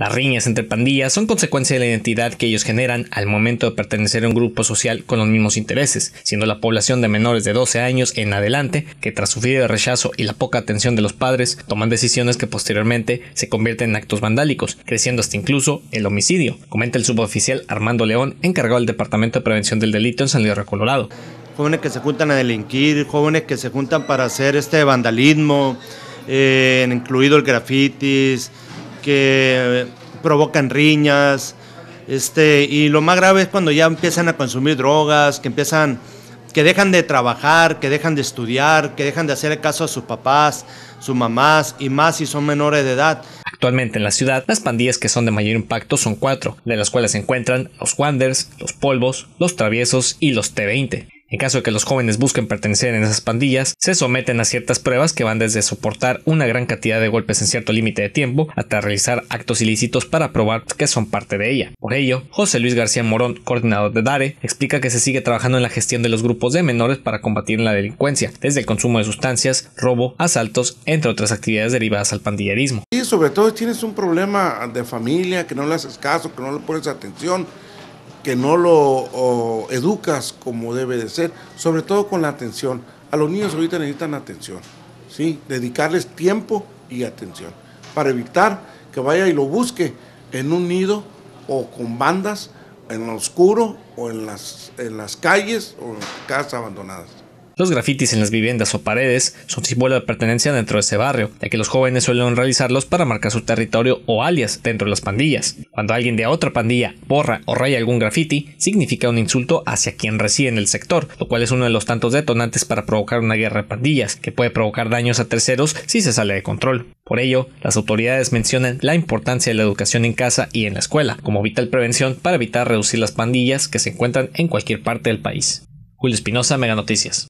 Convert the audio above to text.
Las riñas entre pandillas son consecuencia de la identidad que ellos generan al momento de pertenecer a un grupo social con los mismos intereses, siendo la población de menores de 12 años en adelante que tras sufrir el rechazo y la poca atención de los padres toman decisiones que posteriormente se convierten en actos vandálicos, creciendo hasta incluso el homicidio, comenta el suboficial Armando León, encargado del Departamento de Prevención del Delito en San Luis Colorado. Jóvenes que se juntan a delinquir, jóvenes que se juntan para hacer este vandalismo, eh, incluido el grafitis, que provocan riñas, este, y lo más grave es cuando ya empiezan a consumir drogas, que empiezan, que dejan de trabajar, que dejan de estudiar, que dejan de hacer caso a sus papás, sus mamás y más si son menores de edad. Actualmente en la ciudad, las pandillas que son de mayor impacto son cuatro, de las cuales se encuentran los Wanders, los Polvos, los Traviesos y los T20. En caso de que los jóvenes busquen pertenecer en esas pandillas, se someten a ciertas pruebas que van desde soportar una gran cantidad de golpes en cierto límite de tiempo hasta realizar actos ilícitos para probar que son parte de ella. Por ello, José Luis García Morón, coordinador de DARE, explica que se sigue trabajando en la gestión de los grupos de menores para combatir la delincuencia, desde el consumo de sustancias, robo, asaltos, entre otras actividades derivadas al pandillerismo. Y sobre todo si tienes un problema de familia, que no le haces caso, que no le pones atención, que no lo educas como debe de ser, sobre todo con la atención. A los niños ahorita necesitan atención, ¿sí? dedicarles tiempo y atención para evitar que vaya y lo busque en un nido o con bandas en lo oscuro o en las, en las calles o en casas abandonadas. Los grafitis en las viviendas o paredes son símbolo de pertenencia dentro de ese barrio, ya que los jóvenes suelen realizarlos para marcar su territorio o alias dentro de las pandillas. Cuando alguien de otra pandilla borra o raya algún grafiti, significa un insulto hacia quien reside en el sector, lo cual es uno de los tantos detonantes para provocar una guerra de pandillas, que puede provocar daños a terceros si se sale de control. Por ello, las autoridades mencionan la importancia de la educación en casa y en la escuela, como vital prevención para evitar reducir las pandillas que se encuentran en cualquier parte del país. Julio Espinosa, Mega Noticias.